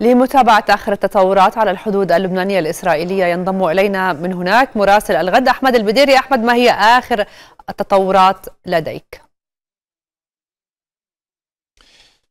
لمتابعة آخر التطورات على الحدود اللبنانية الإسرائيلية ينضم إلينا من هناك مراسل الغد أحمد البديري أحمد ما هي آخر التطورات لديك؟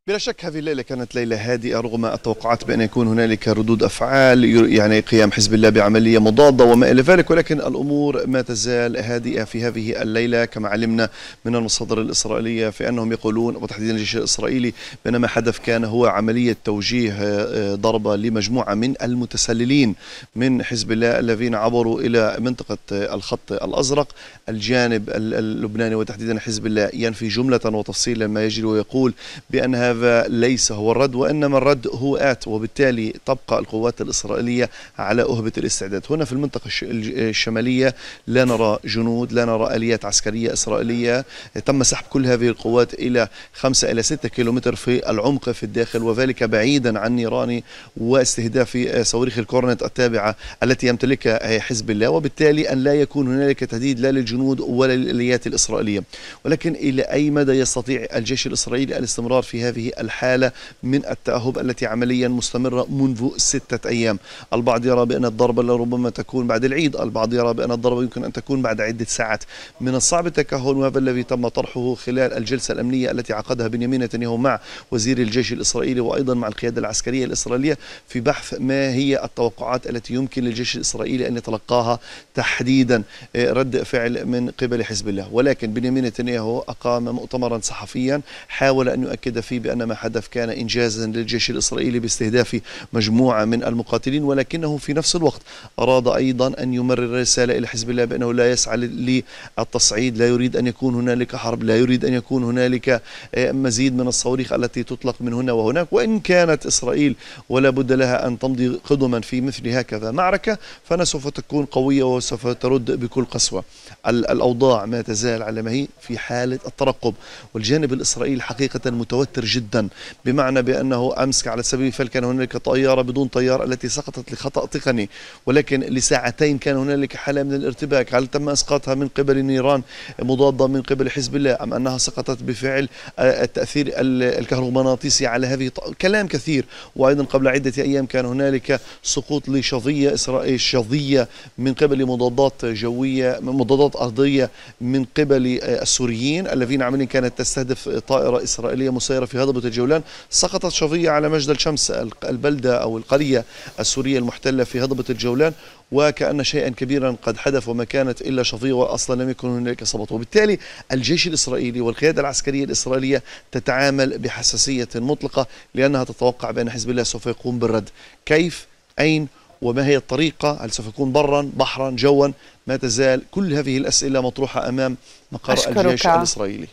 بلا شك هذه الليلة كانت ليلة هادئة رغم التوقعات بأن يكون هنالك ردود أفعال يعني قيام حزب الله بعملية مضادة وما إلى ذلك ولكن الأمور ما تزال هادئة في هذه الليلة كما علمنا من المصادر الإسرائيلية في أنهم يقولون وتحديدا الجيش الإسرائيلي بأن ما حدث كان هو عملية توجيه آه، آه، ضربة لمجموعة من المتسللين من حزب الله الذين عبروا إلى منطقة آه، الخط الأزرق الجانب اللبناني وتحديدا حزب الله ينفي جملة وتفصيلا ما يجري ويقول بأنها هذا ليس هو الرد وإنما الرد هو آت وبالتالي تبقى القوات الإسرائيلية على أهبة الاستعداد هنا في المنطقة الشمالية لا نرى جنود لا نرى آليات عسكرية إسرائيلية تم سحب كل هذه القوات إلى 5 إلى 6 كيلومتر في العمق في الداخل وذلك بعيدا عن نيران واستهداف صواريخ الكورنت التابعة التي يمتلكها حزب الله وبالتالي أن لا يكون هنالك تهديد لا للجنود ولا للآليات الإسرائيلية ولكن إلى أي مدى يستطيع الجيش الإسرائيلي الاستمرار في هذه هذه الحالة من التأهب التي عمليا مستمرة منذ ستة أيام البعض يرى بأن الضربة لربما تكون بعد العيد البعض يرى بأن الضربة يمكن أن تكون بعد عدة ساعات من الصعب التكهن وهذا الذي تم طرحه خلال الجلسة الأمنية التي عقدها بنيامين نتنياهو مع وزير الجيش الإسرائيلي وأيضا مع القيادة العسكرية الإسرائيلية في بحث ما هي التوقعات التي يمكن للجيش الإسرائيلي أن يتلقاها تحديدا آه، رد فعل من قبل حزب الله ولكن بنيامين نتنياهو أقام مؤتمرا صحفيا حاول أن يؤكد فيه بأن بأن ما حدث كان إنجازا للجيش الإسرائيلي باستهداف مجموعة من المقاتلين ولكنه في نفس الوقت أراد أيضا أن يمرر رسالة إلى حزب الله بأنه لا يسعى للتصعيد لا يريد أن يكون هنالك حرب لا يريد أن يكون هنالك آه، مزيد من الصواريخ التي تطلق من هنا وهناك وإن كانت إسرائيل ولا بد لها أن تمضي قدما في مثل هكذا معركة فأنا سوف تكون قوية وسوف ترد بكل قسوة الأوضاع ما تزال على ما هي في حالة الترقب والجانب الإسرائيلي حقيقة متوتر جدا جدا بمعنى بأنه أمس على سبيل المثال كان هنالك طيارة بدون طيار التي سقطت لخطأ تقني ولكن لساعتين كان هنالك حالة من الارتباك هل تم إسقاطها من قبل نيران مضادة من قبل حزب الله أم أنها سقطت بفعل التأثير الكهرومغناطيسي على هذه كلام كثير وأيضا قبل عدة أيام كان هنالك سقوط لشظية إسرائيل شظية من قبل مضادات جوية مضادات أرضية من قبل السوريين الذين عمليا كانت تستهدف طائرة إسرائيلية مسيرة في هذا مرتبط الجولان سقطت شظية على مجد الشمس البلدة أو القرية السورية المحتلة في هضبة الجولان وكأن شيئا كبيرا قد حدث وما كانت إلا شظية وأصلا لم يكن هناك سبط وبالتالي الجيش الإسرائيلي والقيادة العسكرية الإسرائيلية تتعامل بحساسية مطلقة لأنها تتوقع بأن حزب الله سوف يقوم بالرد كيف أين وما هي الطريقة هل سوف يكون برا بحرا جوا ما تزال كل هذه الأسئلة مطروحة أمام مقر الجيش الإسرائيلي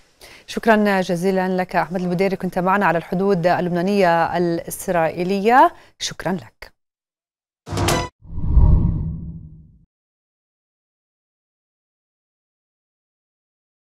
شكرا جزيلا لك أحمد المديري كنت معنا على الحدود اللبنانية الإسرائيلية شكرا لك